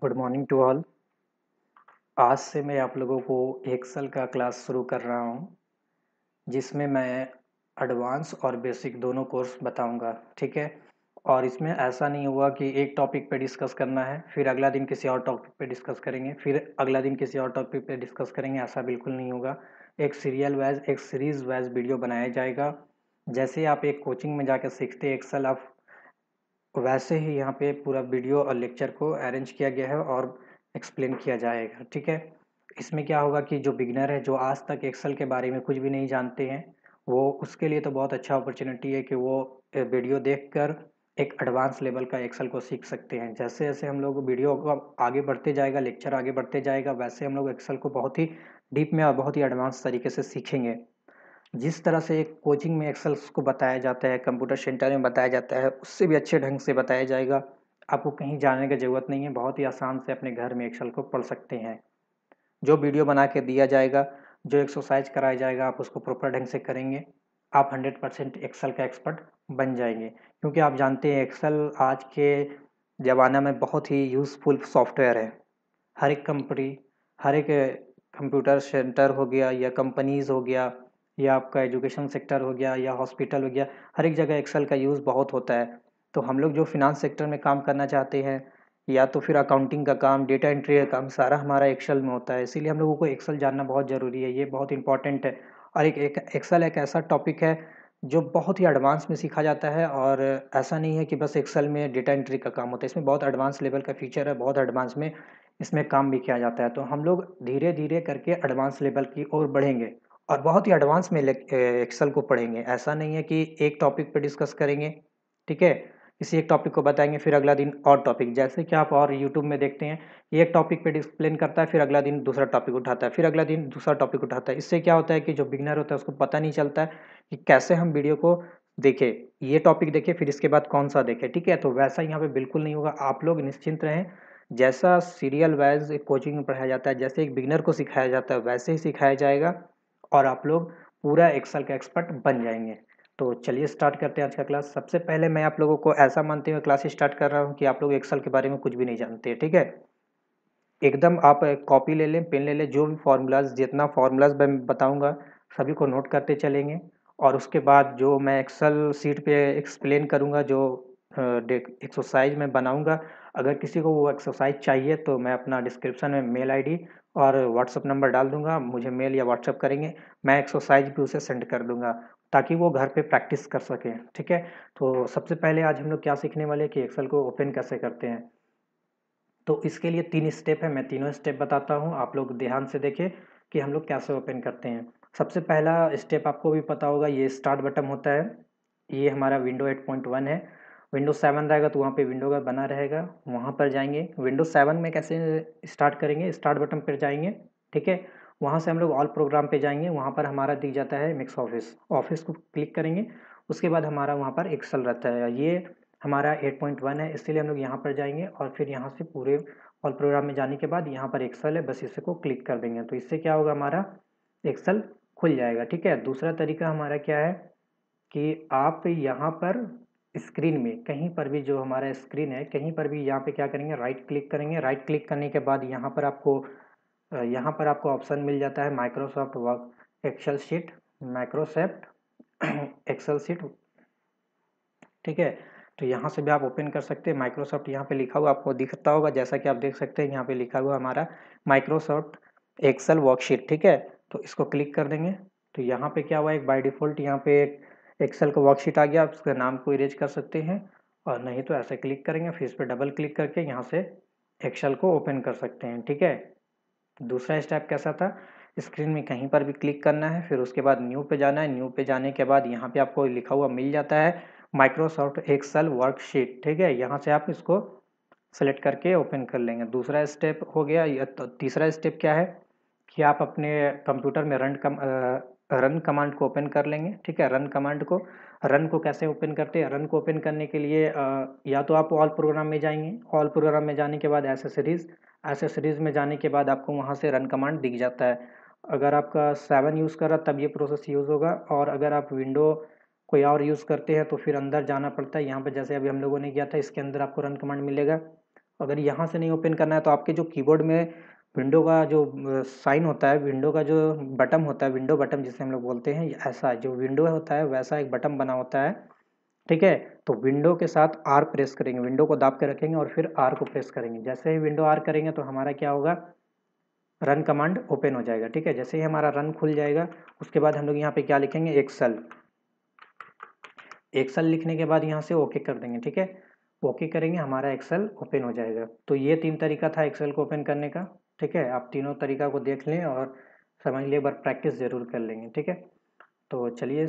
good morning to all आज से मैं आप लोगों को एक्सेल का क्लास शुरू कर रहा हूँ जिसमें मैं एडवांस और बेसिक दोनों कोर्स बताऊँगा ठीक है और इसमें ऐसा नहीं हुआ कि एक टॉपिक पे डिस्कस करना है फिर अगला दिन किसी और टॉपिक पे डिस्कस करेंगे फिर अगला दिन किसी और टॉपिक पे डिस्कस करेंगे ऐसा बिल्कुल नहीं होगा एक सीरियल वाइज एक सीरीज़ वाइज वीडियो बनाया जाएगा जैसे आप एक कोचिंग में जाकर सीखते एक्सेल आप वैसे ही यहाँ पे पूरा वीडियो और लेक्चर को अरेंज किया गया है और एक्सप्लेन किया जाएगा ठीक है इसमें क्या होगा कि जो बिगनर है जो आज तक एक्सेल के बारे में कुछ भी नहीं जानते हैं वो उसके लिए तो बहुत अच्छा अपॉर्चुनिटी है कि वो वीडियो कर एक एडवांस लेवल का एक्सेल को सीख सकते हैं जैसे जैसे हम लोग वीडियो को आगे बढ़ते जाएगा लेक्चर आगे बढ़ते जाएगा वैसे हम लोग एक्सेल को बहुत ही डीप में और बहुत ही एडवांस तरीके से सीखेंगे जिस तरह से कोचिंग में एक्सल्स को बताया जाता है कंप्यूटर सेंटर में बताया जाता है उससे भी अच्छे ढंग से बताया जाएगा आपको कहीं जाने की ज़रूरत नहीं है बहुत ही आसान से अपने घर में एक्सल को पढ़ सकते हैं जो वीडियो बना के दिया जाएगा जो एक्सरसाइज कराया जाएगा आप उसको प्रॉपर ढंग से करेंगे आप 100 परसेंट एक्सल का एक्सपर्ट बन जाएंगे क्योंकि आप जानते हैं एक्सल आज के ज़माना में बहुत ही यूज़फुल सॉफ्टवेयर है हर एक कंपनी हर एक कंप्यूटर सेंटर हो गया या कंपनीज़ हो गया या आपका एजुकेशन सेक्टर हो गया या हॉस्पिटल हो गया हर एक जगह एक्सेल का यूज़ बहुत होता है तो हम लोग जो फिनांस सेक्टर में काम करना चाहते हैं या तो फिर अकाउंटिंग का काम डेटा एंट्री का काम सारा हमारा एक्सेल में होता है इसीलिए हम लोगों को एक्सेल जानना बहुत ज़रूरी है ये बहुत इंपॉर्टेंट है और एक एक्सेल एक, एक ऐसा टॉपिक है जो बहुत ही एडवांस में सीखा जाता है और ऐसा नहीं है कि बस एक्सेल में डेटा एंट्री का काम होता है इसमें बहुत एडवांस लेवल का फीचर है बहुत एडवांस में इसमें काम भी किया जाता है तो हम लोग धीरे धीरे करके एडवांस लेवल की ओर बढ़ेंगे और बहुत ही एडवांस में एक्सेल को पढ़ेंगे ऐसा नहीं है कि एक टॉपिक पे डिस्कस करेंगे ठीक है किसी एक टॉपिक को बताएंगे फिर अगला दिन और टॉपिक जैसे कि आप और यूट्यूब में देखते हैं एक टॉपिक पे डिस्प्लेन करता है फिर अगला दिन दूसरा टॉपिक उठाता है फिर अगला दिन दूसरा टॉपिक उठाता है इससे क्या होता है कि जो बिगनर होता है उसको पता नहीं चलता है कि कैसे हम वीडियो को देखें ये टॉपिक देखें फिर इसके बाद कौन सा देखें ठीक है तो वैसा यहाँ पर बिल्कुल नहीं होगा आप लोग निश्चिंत रहें जैसा सीरियल वाइज कोचिंग में पढ़ाया जाता है जैसे एक बिगनर को सिखाया जाता है वैसे ही सिखाया जाएगा और आप लोग पूरा एक्सेल का एक्सपर्ट बन जाएंगे तो चलिए स्टार्ट करते हैं आज का क्लास सबसे पहले मैं आप लोगों को ऐसा मानते हुए क्लास स्टार्ट कर रहा हूँ कि आप लोग एक्सेल के बारे में कुछ भी नहीं जानते ठीक है एकदम आप कॉपी ले लें पेन ले लें जो भी फार्मूलाज जितना फार्मूलाज मैं बताऊँगा सभी को नोट करते चलेंगे और उसके बाद जो मैं एक्सल सीट पे एक्सप्लेन करूँगा जो एक्सरसाइज मैं बनाऊँगा अगर किसी को वो एक्सरसाइज चाहिए तो मैं अपना डिस्क्रिप्शन में मेल आईडी और व्हाट्सअप नंबर डाल दूंगा मुझे मेल या व्हाट्सअप करेंगे मैं एक्सरसाइज भी उसे सेंड कर दूंगा ताकि वो घर पे प्रैक्टिस कर सके ठीक है तो सबसे पहले आज हम लोग क्या सीखने वाले कि एक्सेल को ओपन कैसे करते हैं तो इसके लिए तीन स्टेप है मैं तीनों स्टेप बताता हूँ आप लोग ध्यान से देखें कि हम लोग कैसे ओपन करते हैं सबसे पहला स्टेप आपको भी पता होगा ये स्टार्ट बटन होता है ये हमारा विंडो एट पॉइंट वन है विंडोज सेवन रहेगा तो वहाँ पे विंडो का बना रहेगा वहाँ पर जाएंगे विंडोज सेवन में कैसे स्टार्ट करेंगे स्टार्ट बटन पर जाएंगे ठीक है वहाँ से हम लोग ऑल प्रोग्राम पे जाएंगे वहाँ पर हमारा दिख जाता है मिक्स ऑफिस ऑफिस को क्लिक करेंगे उसके बाद हमारा वहाँ पर एक्सल रहता है ये हमारा एट है इसलिए हम लोग यहाँ पर जाएंगे और फिर यहाँ से पूरे ऑल प्रोग्राम में जाने के बाद यहाँ पर एक्सल है बस इसे को क्लिक कर देंगे तो इससे क्या होगा हमारा एक्सल खुल जाएगा ठीक है दूसरा तरीका हमारा क्या है कि आप यहाँ पर स्क्रीन में कहीं पर भी जो हमारा स्क्रीन है कहीं पर भी यहाँ पे क्या करेंगे राइट क्लिक करेंगे राइट क्लिक करने के बाद यहाँ पर आपको यहाँ पर आपको ऑप्शन मिल जाता है Microsoft work Excel sheet Microsoft Excel sheet ठीक है तो यहाँ से भी आप ओपन कर सकते हैं माइक्रोसॉफ्ट यहाँ पे लिखा हुआ आपको दिखता होगा जैसा कि आप देख सकते हैं यहाँ पे लिखा हुआ हमारा माइक्रोसॉफ्ट एक्सेल वर्कशीट ठीक है तो इसको क्लिक कर देंगे तो यहाँ पे क्या हुआ एक बाय डिफ़ॉल्ट यहाँ पे एक एक्सेल का वर्कशीट आ गया आप उसका नाम को इरेज कर सकते हैं और नहीं तो ऐसे क्लिक करेंगे फिर इस पर डबल क्लिक करके यहाँ से एक्सेल को ओपन कर सकते हैं ठीक है दूसरा स्टेप कैसा था स्क्रीन में कहीं पर भी क्लिक करना है फिर उसके बाद न्यू पे जाना है न्यू पे जाने के बाद यहाँ पे आपको लिखा हुआ मिल जाता है माइक्रोसॉफ्ट एक्सेल वर्कशीट ठीक है यहाँ से आप इसको सेलेक्ट करके ओपन कर लेंगे दूसरा स्टेप हो गया या तो तीसरा स्टेप क्या है कि आप अपने कंप्यूटर में रन कम रन कमांड को ओपन कर लेंगे ठीक है रन कमांड को रन को कैसे ओपन करते हैं रन को ओपन करने के लिए आ, या तो आप ऑल प्रोग्राम में जाएंगे ऑल प्रोग्राम में जाने के बाद एसेसरीज एसेसरीज में जाने के बाद आपको वहाँ से रन कमांड दिख जाता है अगर आपका सेवन यूज़ कर रहा तब ये प्रोसेस यूज़ होगा और अगर आप विंडो कोई और यूज़ करते हैं तो फिर अंदर जाना पड़ता है यहाँ पर जैसे अभी हम लोगों ने किया था इसके अंदर आपको रन कमांड मिलेगा अगर यहाँ से नहीं ओपन करना है तो आपके जो कीबोर्ड में विंडो का जो साइन होता है विंडो का जो बटम होता है विंडो बटम जिसे हम लोग बोलते हैं ऐसा जो विंडो होता है वैसा एक बटन बना होता है ठीक है तो विंडो के साथ आर प्रेस करेंगे विंडो को दाब के रखेंगे और फिर आर को प्रेस करेंगे जैसे ही विंडो आर करेंगे तो हमारा क्या होगा रन कमांड ओपन हो जाएगा ठीक है जैसे ही हमारा रन खुल जाएगा उसके बाद हम लोग यहाँ पे क्या लिखेंगे एक्सल एक्सल लिखने के बाद यहाँ से ओके कर देंगे ठीक है ओके करेंगे हमारा एक्सल ओपन हो जाएगा तो ये तीन तरीका था एक्सेल को ओपन करने का ठीक है आप तीनों तरीक़ा को देख लें और समझ लें बार प्रैक्टिस ज़रूर कर लेंगे ठीक है तो चलिए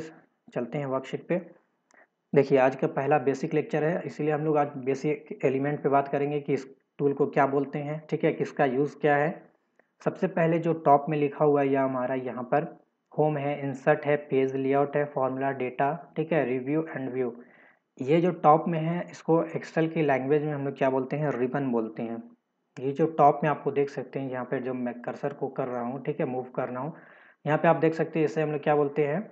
चलते हैं वर्कशीट पे देखिए आज का पहला बेसिक लेक्चर है इसीलिए हम लोग आज बेसिक एलिमेंट पे बात करेंगे कि इस टूल को क्या बोलते हैं ठीक है किसका यूज़ क्या है सबसे पहले जो टॉप में लिखा हुआ है यह हमारा यहाँ पर होम है इंसर्ट है पेज लेआउट है फॉर्मूला डेटा ठीक है रिव्यू एंड व्यू ये जो टॉप में है इसको एक्सेल की लैंग्वेज में हम लोग क्या बोलते हैं रिबन बोलते हैं ये जो टॉप में आपको देख सकते हैं यहाँ पे जो मैं कर्सर को कर रहा हूँ ठीक है मूव कर रहा हूँ यहाँ पे आप देख सकते हैं इसे हम लोग क्या बोलते हैं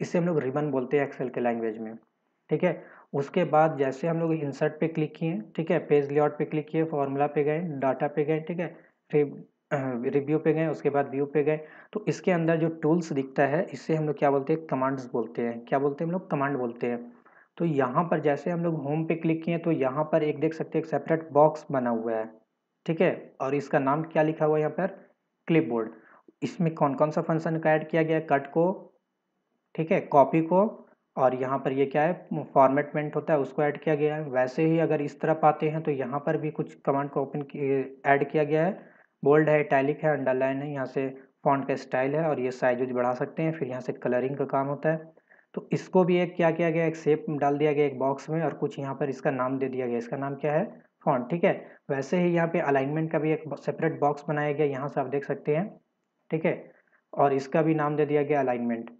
इसे हम लोग रिबन बोलते हैं एक्सेल के लैंग्वेज में ठीक है उसके बाद जैसे हम लोग इंसर्ट पे क्लिक किए ठीक है पेज लेआउट पे क्लिक किए फॉर्मूला पे गए डाटा पे गए ठीक है रिव्यू पे गए उसके बाद व्यू पे गए तो इसके अंदर जो टूल्स दिखता है इससे हम लोग क्या बोलते हैं कमांड्स बोलते हैं क्या बोलते हैं हम लोग कमांड बोलते हैं तो यहाँ पर जैसे हम लोग होम पे क्लिक किए तो यहाँ पर एक देख सकते हैं एक सेपरेट बॉक्स बना हुआ है ठीक है और इसका नाम क्या लिखा हुआ है यहाँ पर क्लिपबोर्ड इसमें कौन कौन सा फंक्शन का ऐड किया गया कट को ठीक है कॉपी को और यहाँ पर ये क्या है फॉर्मेटमेंट होता है उसको ऐड किया गया है वैसे ही अगर इस तरफ आते हैं तो यहाँ पर भी कुछ कमांड को ओपन ऐड किया गया है बोल्ड है टैलिक है अंडरलाइन है यहाँ से फॉन्ट का स्टाइल है और ये साइज उज बढ़ा सकते हैं फिर यहाँ से कलरिंग का काम होता है तो इसको भी एक क्या किया गया एक शेप डाल दिया गया एक बॉक्स में और कुछ यहाँ पर इसका नाम दे दिया गया इसका नाम क्या है फॉन्ट हाँ, ठीक है वैसे ही यहाँ पे अलाइनमेंट का भी एक सेपरेट बॉक्स बनाया गया यहाँ से आप देख सकते हैं ठीक है और इसका भी नाम दे दिया गया अलाइनमेंट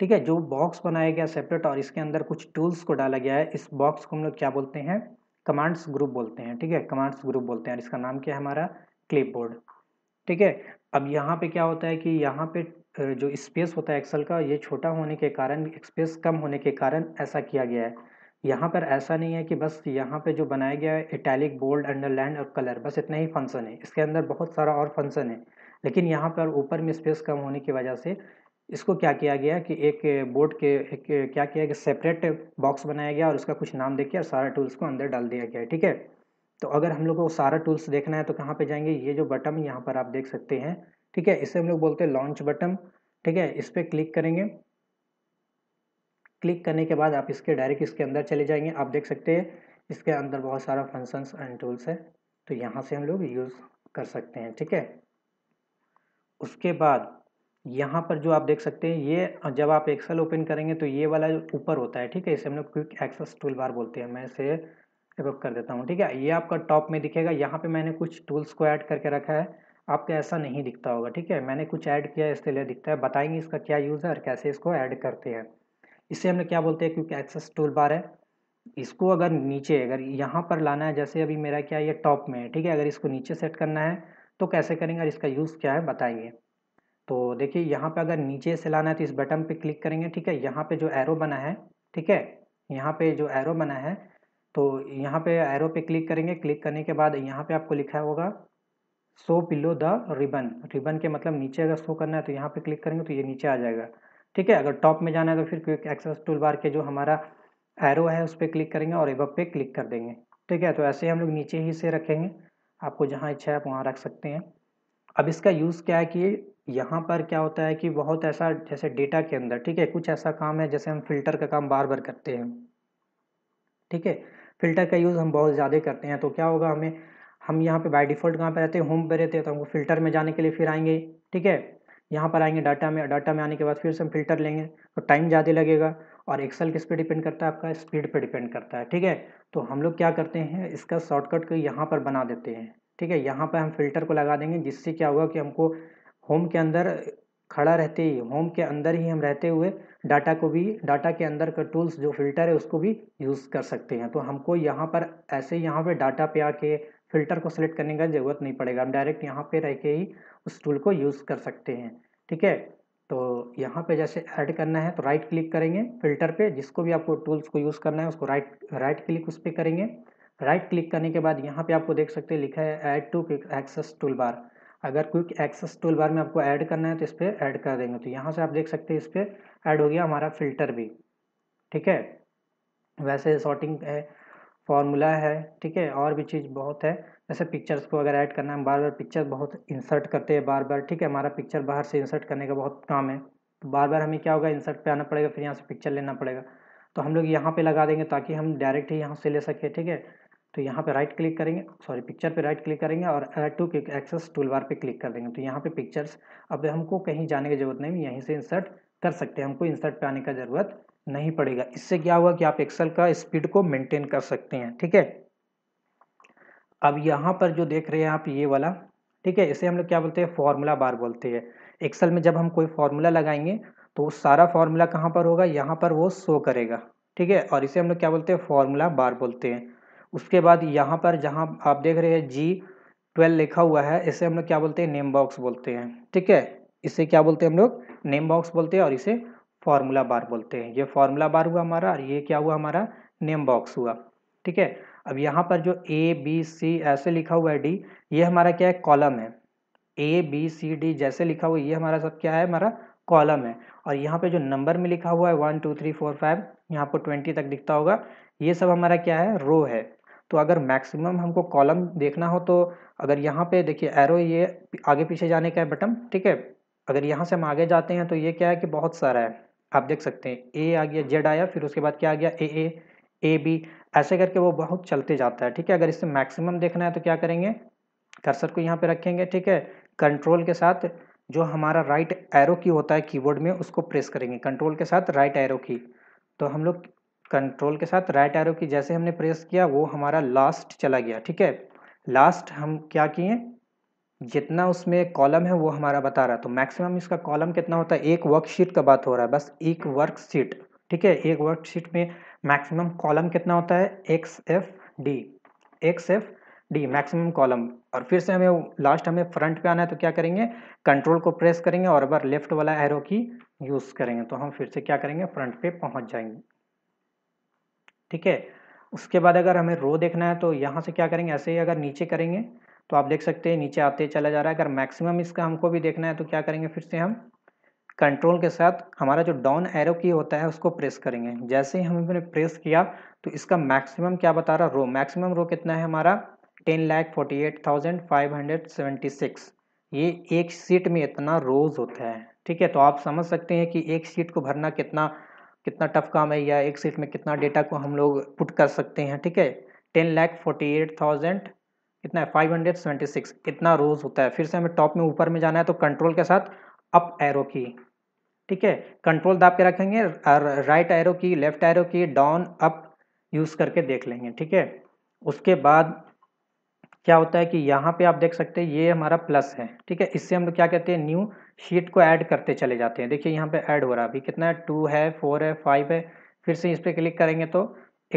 ठीक है जो बॉक्स बनाया गया सेपरेट और इसके अंदर कुछ टूल्स को डाला गया है इस बॉक्स को हम लोग क्या बोलते हैं कमांड्स ग्रुप बोलते हैं ठीक है कमांड्स ग्रुप बोलते हैं और इसका नाम क्या है हमारा क्लिप ठीक है अब यहाँ पे क्या होता है कि यहाँ पे जो स्पेस होता है एक्सेल का ये छोटा होने के कारण स्पेस कम होने के कारण ऐसा किया गया है यहाँ पर ऐसा नहीं है कि बस यहाँ पे जो बनाया गया है इटैलिक बोल्ड अंडरलाइन और कलर बस इतना ही फंक्शन है इसके अंदर बहुत सारा और फंक्शन है लेकिन यहाँ पर ऊपर में स्पेस कम होने की वजह से इसको क्या किया गया कि एक बोर्ड के एक क्या किया कि सेपरेट बॉक्स बनाया गया और उसका कुछ नाम देखिए और सारा टूल्स को अंदर डाल दिया गया है ठीक है तो अगर हम लोग को सारा टूल्स देखना है तो कहाँ पर जाएंगे ये जो बटन यहाँ पर आप देख सकते हैं ठीक है इसे हम लोग बोलते हैं लॉन्च बटन ठीक है इस पर क्लिक करेंगे क्लिक करने के बाद आप इसके डायरेक्ट इसके अंदर चले जाएंगे आप देख सकते हैं इसके अंदर बहुत सारा फंक्शंस एंड टूल्स है तो यहाँ से हम लोग यूज़ कर सकते हैं ठीक है उसके बाद यहाँ पर जो आप देख सकते हैं ये जब आप एक्सेल ओपन करेंगे तो ये वाला ऊपर होता है ठीक है इसे हम लोग क्विक एक्सेस टूल बार बोलते हैं मैं इसे एप कर देता हूँ ठीक है ये आपका टॉप में दिखेगा यहाँ पे मैंने कुछ टूल्स को ऐड करके रखा है आपका ऐसा नहीं दिखता होगा ठीक है मैंने कुछ ऐड किया है लिए दिखता है बताएंगे इसका क्या यूज़ है और कैसे इसको ऐड करते हैं इसे हम लोग क्या बोलते हैं क्योंकि एक्सेस टूल बार है इसको अगर नीचे अगर यहाँ पर लाना है जैसे अभी मेरा क्या ये टॉप में है ठीक है अगर इसको नीचे सेट करना है तो कैसे करेंगे और इसका यूज़ क्या है बताइए तो देखिए यहाँ पर अगर नीचे से लाना है तो इस बटन पर क्लिक करेंगे ठीक है यहाँ पर जो एरो बना है ठीक है यहाँ पर जो एरो बना है तो यहाँ पे एरो पे क्लिक करेंगे क्लिक करने के बाद यहाँ पे आपको लिखा होगा so below the ribbon ribbon के मतलब नीचे अगर शो करना है तो यहाँ पे क्लिक करेंगे तो ये नीचे आ जाएगा ठीक है अगर टॉप में जाना है तो फिर क्विक एक्सेस टूल बार के जो हमारा एरो है उस पर क्लिक करेंगे और एबब पे क्लिक कर देंगे ठीक है तो ऐसे हम लोग नीचे ही से रखेंगे आपको जहाँ इच्छा है आप वहाँ रख सकते हैं अब इसका यूज़ क्या है कि यहाँ पर क्या होता है कि बहुत ऐसा जैसे डेटा के अंदर ठीक है कुछ ऐसा काम है जैसे हम फिल्टर का काम बार बार करते हैं ठीक है फिल्टर का यूज़ हम बहुत ज़्यादा करते हैं तो क्या होगा हमें हम यहाँ पे बाय डिफ़ॉल्ट कहाँ पे रहते हैं होम पे रहते हैं तो हमको फिल्टर में जाने के लिए फिर आएंगे ठीक है यहाँ पर आएंगे डाटा में डाटा में आने के बाद फिर से हम फिल्टर लेंगे तो टाइम ज़्यादा लगेगा और एक्सेल किस पे डिपेंड करता है आपका स्पीड पे डिपेंड करता है ठीक है तो हम लोग क्या करते हैं इसका शॉर्टकट को यहाँ पर बना देते हैं ठीक है यहाँ पर हम फिल्टर को लगा देंगे जिससे क्या होगा कि हमको होम के अंदर खड़ा रहते ही होम के अंदर ही हम रहते हुए डाटा को भी डाटा के अंदर का टूल्स जो फिल्टर है उसको भी यूज़ कर सकते हैं तो हमको यहाँ पर ऐसे यहाँ पर डाटा पे आके फिल्टर को सिलेक्ट करने का ज़रूरत नहीं पड़ेगा हम डायरेक्ट यहाँ पे रह के ही उस टूल को यूज़ कर सकते हैं ठीक है तो यहाँ पे जैसे ऐड करना है तो राइट क्लिक करेंगे फिल्टर पे जिसको भी आपको टूल्स को यूज़ करना है उसको राइट राइट क्लिक उस पर करेंगे राइट क्लिक करने के बाद यहाँ पे आपको देख सकते हैं लिखा है add to quick access toolbar अगर क्विक एक्सेस टूल बार में आपको ऐड करना है तो इस पर ऐड कर देंगे तो यहाँ से आप देख सकते हैं इस पर ऐड हो गया हमारा फिल्टर भी ठीक है वैसे शॉर्टिंग है फॉर्मूला है ठीक है और भी चीज़ बहुत है जैसे पिक्चर्स को अगर ऐड करना है बार बार पिक्चर बहुत इंसर्ट करते हैं बार बार ठीक है हमारा पिक्चर बाहर से इंसर्ट करने का बहुत काम है तो बार बार हमें क्या होगा इंसर्ट पे आना पड़ेगा फिर यहाँ से पिक्चर लेना पड़ेगा तो हम लोग यहाँ पे लगा देंगे ताकि हम डायरेक्ट ही यहाँ से ले सकें ठीक है तो यहाँ पे राइट क्लिक करेंगे सॉरी पिक्चर पे राइट क्लिक करेंगे और add to click access toolbar पर क्लिक कर देंगे तो यहाँ पे पिक्चर्स अब हमको कहीं जाने की जरूरत नहीं यहीं से इंसर्ट कर सकते हैं हमको इंसर्ट पे आने का ज़रूरत नहीं पड़ेगा इससे क्या हुआ कि आप एक्सेल का स्पीड को मेंटेन कर सकते हैं ठीक है अब यहाँ पर जो देख रहे हैं आप ये वाला ठीक है इसे हम लोग क्या बोलते हैं फॉर्मूला बार बोलते हैं एक्सेल में जब हम कोई फार्मूला लगाएंगे तो सारा फार्मूला कहाँ पर होगा यहाँ पर वो शो करेगा ठीक है और इसे हम लोग क्या बोलते हैं फार्मूला बार बोलते हैं उसके बाद यहाँ पर जहाँ आप देख रहे हैं जी ट्वेल्व लिखा हुआ है इसे हम लोग क्या बोलते हैं नेम बॉक्स बोलते हैं ठीक है इसे क्या बोलते हैं हम लोग नेम बॉक्स बोलते हैं और इसे फॉर्मूला बार बोलते हैं ये फॉर्मूला बार हुआ हमारा और ये क्या हुआ हमारा नेम बॉक्स हुआ ठीक है अब यहाँ पर जो ए बी सी ऐसे लिखा हुआ है डी ये हमारा क्या है कॉलम है ए बी सी डी जैसे लिखा हुआ ये हमारा सब क्या है हमारा कॉलम है और यहाँ पे जो नंबर में लिखा हुआ है one two three four five यहाँ पर ट्वेंटी तक दिखता होगा ये सब हमारा क्या है रो है तो अगर मैक्सिमम हमको कॉलम देखना हो तो अगर यहाँ पे देखिए एरो ये आगे पीछे जाने का है बटन ठीक है अगर यहाँ से हम आगे जाते हैं तो ये क्या है कि बहुत सारा है आप देख सकते हैं ए आ गया जेड आया फिर उसके बाद क्या आ गया ए ए ए बी ऐसे करके वो बहुत चलते जाता है ठीक है अगर इससे मैक्सिमम देखना है तो क्या करेंगे कर्सर को यहाँ पे रखेंगे ठीक है कंट्रोल के साथ जो हमारा राइट एरो की होता है कीबोर्ड में उसको प्रेस करेंगे कंट्रोल के साथ राइट एरो की तो हम लोग कंट्रोल के साथ राइट एरो की जैसे हमने प्रेस किया वो हमारा लास्ट चला गया ठीक है लास्ट हम क्या किए जितना उसमें कॉलम है वो हमारा बता रहा है तो मैक्सिमम इसका कॉलम कितना होता है एक वर्कशीट का बात हो रहा है बस एक वर्कशीट ठीक है एक वर्कशीट में मैक्सिमम कॉलम कितना होता है X F D X F D maximum column और फिर से हमें लास्ट हमें फ्रंट पे आना है तो क्या करेंगे कंट्रोल को प्रेस करेंगे और अब लेफ्ट वाला एरो की यूज़ करेंगे तो हम फिर से क्या करेंगे फ्रंट पे पहुंच जाएंगे ठीक है उसके बाद अगर हमें रो देखना है तो यहाँ से क्या करेंगे ऐसे ही अगर नीचे करेंगे तो आप देख सकते हैं नीचे आते चला जा रहा है अगर मैक्सिमम इसका हमको भी देखना है तो क्या करेंगे फिर से हम कंट्रोल के साथ हमारा जो डाउन एरो की होता है उसको प्रेस करेंगे जैसे ही हमने प्रेस किया तो इसका मैक्सिमम क्या बता रहा रो मैक्सिमम रो कितना है हमारा ten lakh forty eight thousand five hundred seventy six ये एक सीट में इतना रोज होता है ठीक है तो आप समझ सकते हैं कि एक सीट को भरना कितना कितना टफ काम है या एक सीट में कितना डेटा को हम लोग पुट कर सकते हैं ठीक है ten lakh forty eight thousand कितना है five hundred seventy six rows होता है फिर से हमें टॉप में ऊपर में जाना है तो कंट्रोल के साथ अप एरो की ठीक है कंट्रोल दाब के रखेंगे right arrow key left arrow key down up use करके देख लेंगे ठीक है उसके बाद क्या होता है कि यहाँ पे आप देख सकते हैं ये हमारा प्लस है ठीक है इससे हम लोग क्या कहते हैं न्यू शीट को ऐड करते चले जाते हैं देखिए यहाँ पे ऐड हो रहा है अभी कितना है टू है फोर है फाइव है फिर से इस पर क्लिक करेंगे तो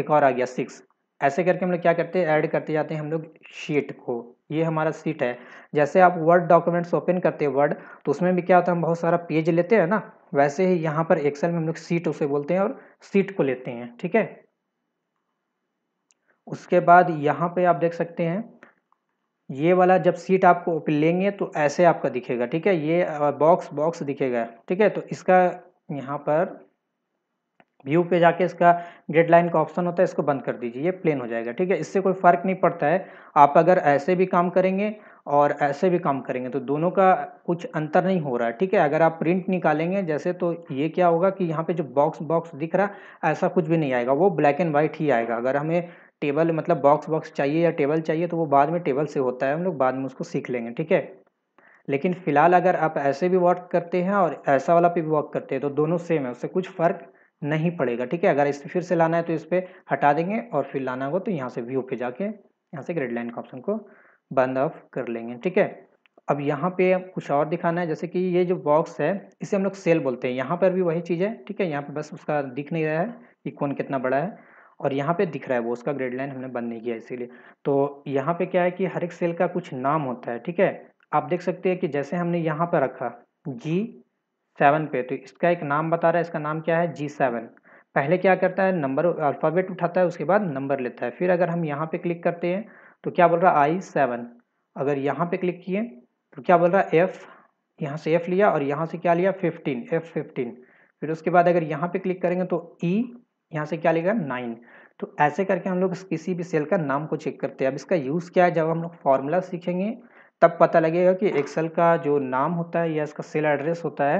एक और आ गया सिक्स ऐसे करके हम लोग क्या करते हैं ऐड करते जाते हैं हम लोग शीट को ये हमारा शीट है जैसे आप वर्ड डॉक्यूमेंट्स ओपन करते हैं वर्ड तो उसमें भी क्या होता है हम बहुत सारा पेज लेते हैं ना वैसे ही यहाँ पर एक्सेल में हम लोग सीट उसे बोलते हैं और सीट को लेते हैं ठीक है उसके बाद यहाँ पे आप देख सकते हैं ये वाला जब सीट आपको लेंगे तो ऐसे आपका दिखेगा ठीक है ये बॉक्स बॉक्स दिखेगा ठीक है तो इसका यहाँ पर व्यू पे जाके इसका ग्रेड लाइन का ऑप्शन होता है इसको बंद कर दीजिए ये प्लेन हो जाएगा ठीक है इससे कोई फ़र्क नहीं पड़ता है आप अगर ऐसे भी काम करेंगे और ऐसे भी काम करेंगे तो दोनों का कुछ अंतर नहीं हो रहा है ठीक है अगर आप प्रिंट निकालेंगे जैसे तो ये क्या होगा कि यहाँ पे जो बॉक्स बॉक्स दिख रहा ऐसा कुछ भी नहीं आएगा वो ब्लैक एंड वाइट ही आएगा अगर हमें टेबल मतलब बॉक्स बॉक्स चाहिए या टेबल चाहिए तो वो बाद में टेबल से होता है हम लोग बाद में उसको सीख लेंगे ठीक है लेकिन फिलहाल अगर आप ऐसे भी वर्क करते हैं और ऐसा वाला पे भी वर्क करते हैं तो दोनों सेम है उससे कुछ फ़र्क नहीं पड़ेगा ठीक है अगर इस फिर से लाना है तो इस पर हटा देंगे और फिर लाना होगा तो यहाँ से व्यू पे जाके यहाँ से ग्रेड लाइन का ऑप्शन को बंद ऑफ कर लेंगे ठीक है अब यहाँ पे कुछ और दिखाना है जैसे कि ये जो बॉक्स है इसे हम लोग सेल बोलते हैं यहाँ पर भी वही चीज़ है ठीक है यहाँ पर बस उसका दिख नहीं रहा है कि कौन कितना बड़ा है और यहाँ पे दिख रहा है वो उसका ग्रेड लाइन हमने बंद नहीं किया इसीलिए तो यहाँ पे क्या है कि हर एक सेल का कुछ नाम होता है ठीक है आप देख सकते हैं कि जैसे हमने यहाँ पर रखा जी सेवन पे तो इसका एक नाम बता रहा है इसका नाम क्या है जी सेवन पहले क्या करता है नंबर अल्फ़ाबेट उठाता है उसके बाद नंबर लेता है फिर अगर हम यहाँ पे क्लिक करते हैं तो क्या बोल रहा है आई सेवन अगर यहाँ पे क्लिक किए तो क्या बोल रहा है एफ़ यहाँ से एफ़ लिया और यहाँ से क्या लिया फिफ्टीन एफ़ फिफ्टीन फिर उसके बाद अगर यहाँ पे क्लिक करेंगे तो ई यहाँ से क्या लेगा नाइन तो ऐसे करके हम लोग किसी भी सेल का नाम को चेक करते हैं अब इसका यूज़ क्या है जब हम लोग फार्मूला सीखेंगे तब पता लगेगा कि एक्सेल का जो नाम होता है या इसका सेल एड्रेस होता है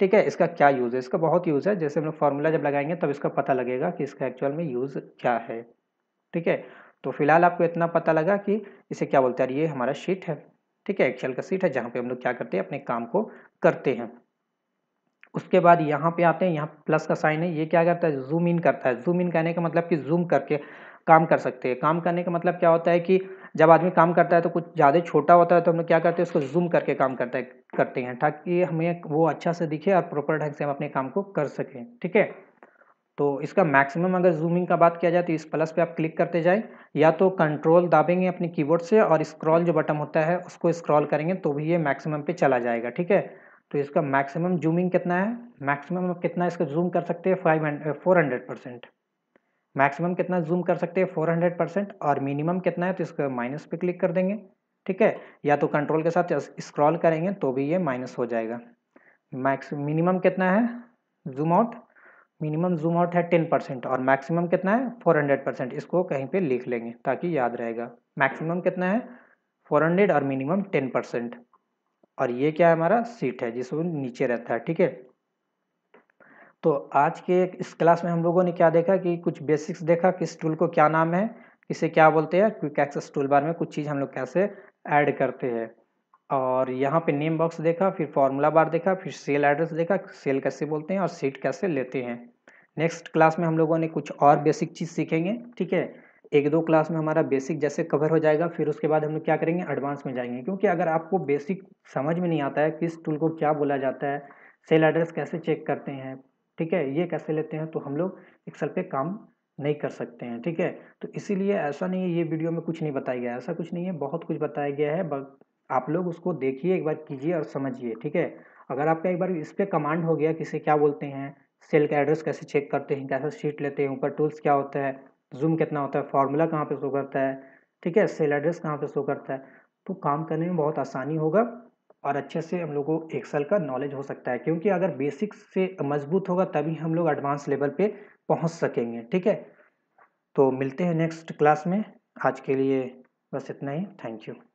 ठीक है इसका क्या यूज़ है इसका बहुत यूज़ है जैसे हम लोग फार्मूला जब लगाएंगे तब इसका पता लगेगा कि इसका एक्चुअल में यूज़ क्या है ठीक है तो फिलहाल आपको इतना पता लगा कि इसे क्या बोलते हैं ये हमारा शीट है ठीक है एक्सेल का शीट है जहाँ पे हम लोग क्या करते हैं अपने काम को करते हैं उसके बाद यहाँ पे आते हैं यहाँ प्लस का साइन है ये क्या करता है जूम इन करता है जूम इन करने का मतलब कि जूम करके काम कर सकते हैं काम करने का मतलब क्या होता है कि जब आदमी काम करता है तो कुछ ज़्यादा छोटा होता है तो हम लोग क्या करते हैं उसको जूम करके काम करता है करते हैं ताकि हमें वो अच्छा से दिखे और प्रॉपर ढंग से हम अपने काम को कर सकें ठीक है तो इसका मैक्सिमम अगर जूमिंग का बात किया जाए तो इस प्लस पे आप क्लिक करते जाएं या तो कंट्रोल दाबेंगे अपने कीबोर्ड से और स्क्रॉल जो बटन होता है उसको स्क्रॉल करेंगे तो भी ये मैक्सिमम पे चला जाएगा ठीक है तो इसका मैक्सिमम जूमिंग कितना है मैक्सिमम आप कितना इसका जूम कर सकते हैं five hundred four hundred percent maximum कितना जूम कर सकते हैं 400 परसेंट और मिनिमम कितना है तो इसको माइनस पे क्लिक कर देंगे ठीक है या तो कंट्रोल के साथ स्क्रॉल करेंगे तो भी ये माइनस हो जाएगा मैक्स मिनिमम कितना है zoom out minimum zoom out है टेन परसेंट और मैक्सिमम कितना है फोर हंड्रेड परसेंट इसको कहीं पे लिख लेंगे ताकि याद रहेगा मैक्सिमम कितना है फोर हंड्रेड और मिनिमम टेन परसेंट और ये क्या है हमारा सीट है जिसमें नीचे रहता है ठीक है तो आज के इस क्लास में हम लोगों ने क्या देखा कि कुछ बेसिक्स देखा किस टूल को क्या नाम है किसे क्या बोलते हैं क्विक एक्सेस टूल बार में कुछ चीज़ हम लोग कैसे ऐड करते हैं और यहाँ पे नेम बॉक्स देखा फिर फार्मूला बार देखा फिर सेल एड्रेस देखा सेल कैसे बोलते हैं और सीट कैसे लेते हैं नेक्स्ट क्लास में हम लोगों ने कुछ और बेसिक चीज़ सीखेंगे ठीक है एक दो क्लास में हमारा बेसिक जैसे कवर हो जाएगा फिर उसके बाद हम लोग क्या करेंगे एडवांस में जाएंगे क्योंकि अगर आपको बेसिक समझ में नहीं आता है किस टूल को क्या बोला जाता है सेल एड्रेस कैसे चेक करते हैं ठीक है ये कैसे लेते हैं तो हम लोग एक्सेल पे काम नहीं कर सकते हैं ठीक है तो इसीलिए ऐसा नहीं है ये वीडियो में कुछ नहीं बताया गया ऐसा कुछ नहीं है बहुत कुछ बताया गया है आप लोग उसको देखिए एक बार कीजिए और समझिए ठीक है अगर आपका एक बार इस पर कमांड हो गया किसे क्या बोलते हैं सेल का एड्रेस कैसे चेक करते हैं कैसे शीट लेते हैं ऊपर टूल्स क्या होता है जूम कितना होता है फार्मूला कहाँ पे शो करता है ठीक है सेल एड्रेस कहाँ पे शो करता है तो काम करने में बहुत आसानी होगा और अच्छे से हम लोग को एक्सेल का नॉलेज हो सकता है क्योंकि अगर बेसिक्स से मजबूत होगा तभी हम लोग एडवांस लेवल पे पहुंच सकेंगे ठीक है तो मिलते हैं नेक्स्ट क्लास में आज के लिए बस इतना ही थैंक यू